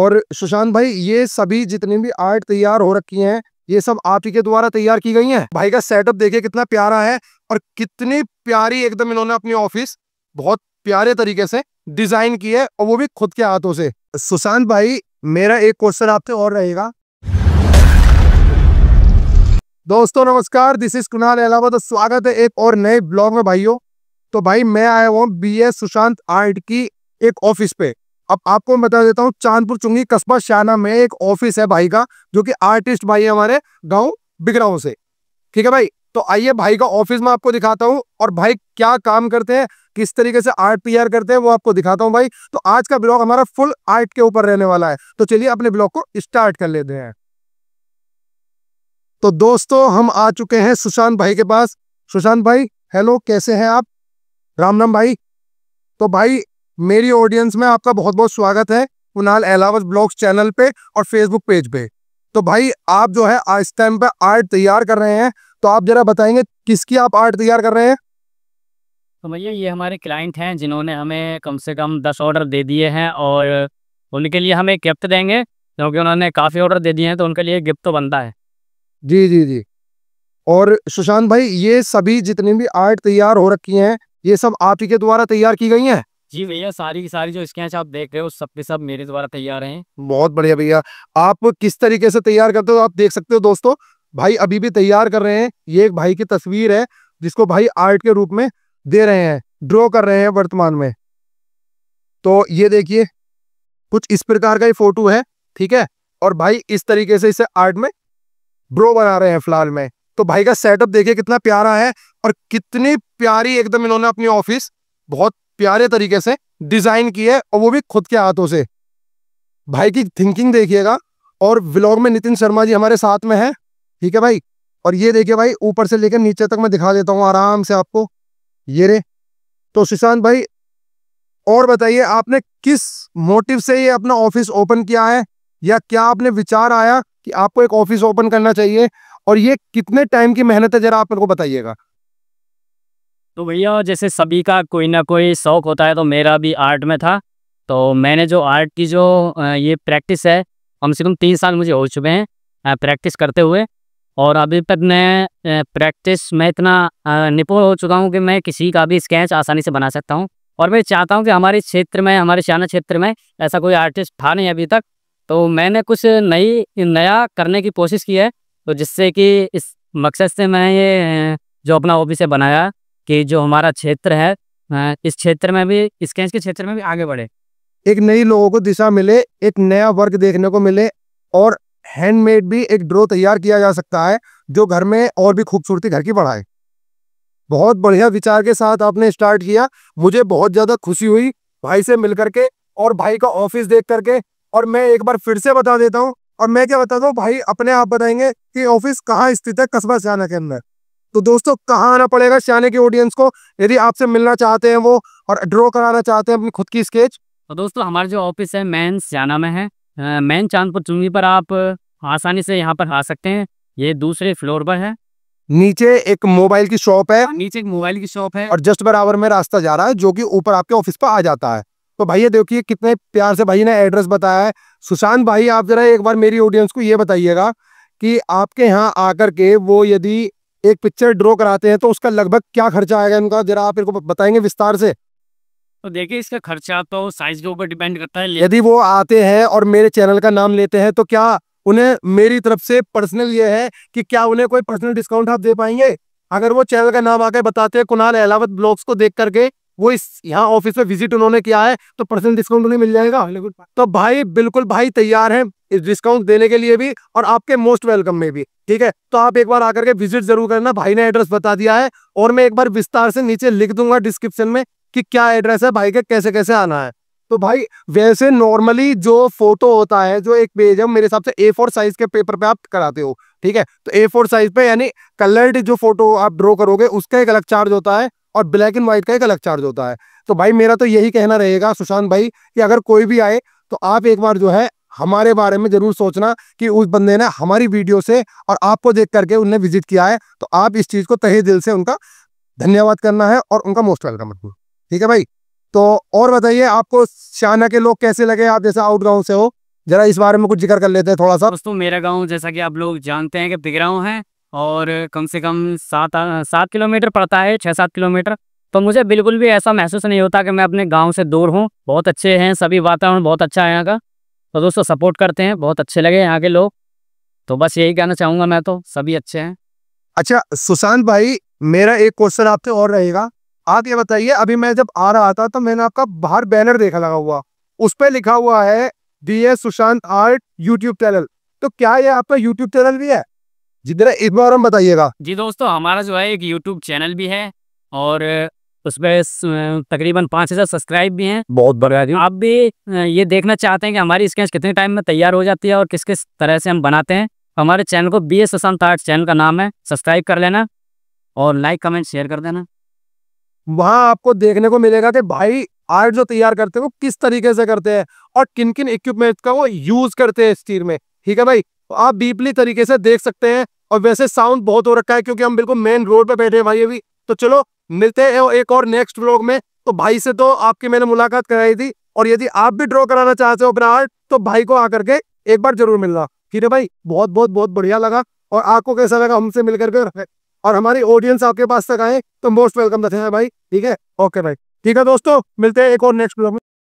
और सुशांत भाई ये सभी जितनी भी आर्ट तैयार हो रखी हैं ये सब आप ही के द्वारा तैयार की गई हैं भाई का सेटअप देखिए कितना प्यारा है और कितनी प्यारी एकदम इन्होंने अपनी ऑफिस बहुत प्यारे तरीके से डिजाइन की है और वो भी खुद के हाथों से सुशांत भाई मेरा एक क्वेश्चन आपसे और रहेगा दोस्तों नमस्कार दिस इज कुणाल अलावा तो स्वागत है एक और नए ब्लॉग में भाइयों तो भाई मैं आया हुआ हूँ बी एस सुशांत आर्ट की एक ऑफिस पे अब आपको मैं बता देता हूँ चांदपुर चुंगी कस्बा श्याना में एक ऑफिस है भाई का जो कि आर्टिस्ट भाई है हमारे गाँव बिगड़ाओं से ठीक है भाई तो आइए भाई का ऑफिस में आपको दिखाता हूँ और भाई क्या काम करते हैं किस तरीके से आर्ट पी करते हैं वो आपको दिखाता हूँ भाई तो आज का ब्लॉग हमारा फुल आर्ट के ऊपर रहने वाला है तो चलिए अपने ब्लॉग को स्टार्ट कर लेते हैं तो दोस्तों हम आ चुके हैं सुशांत भाई के पास सुशांत भाई हेलो कैसे हैं आप राम राम भाई तो भाई मेरी ऑडियंस में आपका बहुत बहुत स्वागत है कुनाल एलावस ब्लॉग्स चैनल पे और फेसबुक पेज पे तो भाई आप जो है इस टाइम पे आर्ट तैयार कर रहे हैं तो आप जरा बताएंगे किसकी आप आर्ट तैयार कर रहे हैं तो भैया ये हमारे क्लाइंट हैं जिन्होंने हमें कम से कम दस ऑर्डर दे दिए हैं और उनके लिए हमें गिफ्ट देंगे क्योंकि उन्होंने काफ़ी ऑर्डर दे दिए हैं तो उनके लिए गिफ्ट तो बनता है जी जी जी और सुशांत भाई ये सभी जितनी भी आर्ट तैयार हो रखी हैं ये सब आप ही के द्वारा तैयार की गई हैं जी भैया सारी की सारी जो स्केच आप देख रहे हो सब के सब मेरे द्वारा तैयार हैं बहुत बढ़िया भैया आप किस तरीके से तैयार करते हो आप देख सकते हो दोस्तों भाई अभी भी तैयार कर रहे हैं ये एक भाई की तस्वीर है जिसको भाई आर्ट के रूप में दे रहे हैं ड्रॉ कर रहे हैं वर्तमान में तो ये देखिए कुछ इस प्रकार का ही फोटो है ठीक है और भाई इस तरीके से इसे आर्ट में ड्रो बना रहे हैं फिलहाल में तो भाई का सेटअप देखिए कितना प्यारा है और कितनी प्यारी एकदम इन्होंने अपनी ऑफिस बहुत प्यारे तरीके से डिजाइन की है और वो भी खुद के हाथों से भाई की थिंकिंग देखिएगा और व्लॉग में नितिन शर्मा जी हमारे साथ में है ठीक है भाई और ये देखिए भाई ऊपर से लेकर नीचे तक मैं दिखा देता हूँ आराम से आपको ये रे तो सुशांत भाई और बताइए आपने किस मोटिव से ये अपना ऑफिस ओपन किया है या क्या आपने विचार आया कि आपको एक ऑफिस ओपन करना चाहिए और ये कितने टाइम की मेहनत है जरा आप मेरे को बताइएगा तो भैया जैसे सभी का कोई ना कोई शौक़ होता है तो मेरा भी आर्ट में था तो मैंने जो आर्ट की जो ये प्रैक्टिस है कम से कम तीन साल मुझे हो चुके हैं प्रैक्टिस करते हुए और अभी तक मैं प्रैक्टिस में इतना निपुण हो चुका हूँ कि मैं किसी का भी स्केच आसानी से बना सकता हूँ और मैं चाहता हूँ कि हमारे क्षेत्र में हमारे शाना क्षेत्र में ऐसा कोई आर्टिस्ट था नहीं अभी तक तो मैंने कुछ नई नया करने की कोशिश की है तो जिससे कि इस मकसद से मैं ये जो अपना ऑफिस है बनाया कि जो हमारा क्षेत्र है हाँ, इस क्षेत्र में भी कैंस के क्षेत्र में भी आगे बढ़े एक नई लोगों को दिशा मिले एक नया वर्क देखने को मिले और हैंडमेड भी एक ड्रो तैयार किया जा सकता है जो घर में और भी खूबसूरती घर की बढ़ाए बहुत बढ़िया विचार के साथ आपने स्टार्ट किया मुझे बहुत ज़्यादा खुशी हुई भाई से मिल करके और भाई का ऑफिस देख करके और मैं एक बार फिर से बता देता हूँ और मैं क्या बताता हूँ भाई अपने आप बताएंगे कि ऑफिस कहाँ स्थित है कस्बा सियाना के अंदर तो दोस्तों कहाँ आना पड़ेगा सियाने के ऑडियंस को यदि आपसे मिलना चाहते हैं वो और ड्रॉ कराना चाहते हैं अपनी खुद की स्केच तो दोस्तों हमारे जो ऑफिस है मैन सियाना में है मैन चांदपुर चुंगी पर आप आसानी से यहाँ पर आ सकते हैं ये दूसरे फ्लोर पर है नीचे एक मोबाइल की शॉप है हाँ, नीचे एक मोबाइल की शॉप है और जस्ट बराबर में रास्ता जा रहा है जो कि ऊपर आपके ऑफिस पर आ जाता है तो भैया देखिए कितने प्यार से भाई ने एड्रेस बताया है सुशांत भाई आप जरा एक बार मेरी ऑडियंस को ये बताइएगा कि आपके यहाँ आकर के वो यदि एक पिक्चर ड्रॉ कराते हैं तो उसका लगभग क्या खर्चा आएगा इनका जरा आप इनको बताएंगे विस्तार से तो देखिए इसका खर्चा तो साइज के ऊपर डिपेंड करता है यदि वो आते हैं और मेरे चैनल का नाम लेते हैं तो क्या उन्हें मेरी तरफ से पर्सनल ये है कि क्या उन्हें कोई पर्सनल डिस्काउंट आप दे पाएंगे अगर वो चैनल का नाम आके बताते हैं कुनाल अलावत ब्लॉग्स को देख करके वो इस यहाँ ऑफिस में विजिट उन्होंने किया है तो पर्सनल डिस्काउंट उन्हें मिल जाएगा हाँ, तो भाई बिल्कुल भाई तैयार हैं डिस्काउंट देने के लिए भी और आपके मोस्ट वेलकम में भी ठीक है तो आप एक बार आकर के विजिट जरूर करना भाई ने एड्रेस बता दिया है और मैं एक बार विस्तार से नीचे लिख दूंगा डिस्क्रिप्शन में कि क्या एड्रेस है भाई का कैसे कैसे आना है तो भाई वैसे नॉर्मली जो फोटो होता है जो एक पेज है मेरे हिसाब से ए फोर साइज के पेपर पे आप कराते हो ठीक है तो ए फोर साइज पे यानी कलर्ड जो फोटो आप ड्रॉ करोगे उसका एक अलग चार्ज होता है और ब्लैक एंड व्हाइट का एक अलग चार्ज होता है तो भाई मेरा तो यही कहना रहेगा सुशांत भाई कि अगर कोई भी आए तो आप एक बार जो है हमारे बारे में जरूर सोचना कि उस बंदे ने हमारी वीडियो से और आपको देख करके उनने विजिट किया है तो आप इस चीज़ को तहे दिल से उनका धन्यवाद करना है और उनका मोस्ट वेलकम ठीक है भाई तो और बताइए आपको शाना के लोग कैसे लगे आप जैसे आउट गाँव से हो जरा इस बारे में कुछ जिक्र कर लेते हैं थोड़ा सा दोस्तों मेरा गाँव जैसा की आप लोग जानते हैं कि बिगड़ाओ है और कम से कम सात सात किलोमीटर पड़ता है छः सात किलोमीटर तो मुझे बिल्कुल भी ऐसा महसूस नहीं होता कि मैं अपने गांव से दूर हूँ बहुत अच्छे हैं सभी वातावरण बहुत अच्छा है यहाँ का तो दोस्तों सपोर्ट करते हैं बहुत अच्छे लगे यहाँ के लोग तो बस यही कहना चाहूंगा मैं तो सभी अच्छे हैं अच्छा सुशांत भाई मेरा एक क्वेश्चन आपसे और रहेगा आप ये बताइए अभी मैं जब आ रहा था तो मैंने आपका बाहर बैनर देखा लगा हुआ उस पर लिखा हुआ है D S Sushant art YouTube channel तो क्या ये आपका यूट्यूब चैनल भी है जी जरा इस बार हम बताइएगा जी दोस्तों हमारा जो है एक यूट्यूब चैनल भी है और उसमें तकरीबन पांच हज़ार सब्सक्राइब भी हैं बहुत बड़ा आप भी ये देखना चाहते हैं कि हमारी स्केच कितने टाइम में तैयार हो जाती है और किस किस तरह से हम बनाते हैं हमारे चैनल को B S Shashant art channel का नाम है सब्सक्राइब कर लेना और लाइक कमेंट शेयर कर देना वहाँ आपको देखने को मिलेगा कि भाई आर्ट जो तैयार करते हैं वो किस तरीके से करते हैं और किन किन इक्विपमेंट का वो यूज़ करते हैं इस चीज में ठीक है भाई तो आप डीपली तरीके से देख सकते हैं और वैसे साउंड बहुत हो रखा है क्योंकि हम बिल्कुल मेन रोड पे बैठे हैं भाई अभी तो चलो मिलते हैं एक और नेक्स्ट ब्लॉग में तो भाई से तो आपकी मैंने मुलाकात कराई थी और यदि आप भी ड्रॉ कराना चाहते हो अपना आर्ट तो भाई को आकर के एक बार जरूर मिलना ठीक है भाई बहुत बहुत बहुत बढ़िया लगा और आपको कैसा लगा हमसे मिल करके और हमारी ऑडियंस आपके पास तक आए तो मोस्ट वेलकम रहते भाई ठीक है ओके भाई ठीक है दोस्तों मिलते हैं एक और नेक्स्ट ब्लॉग में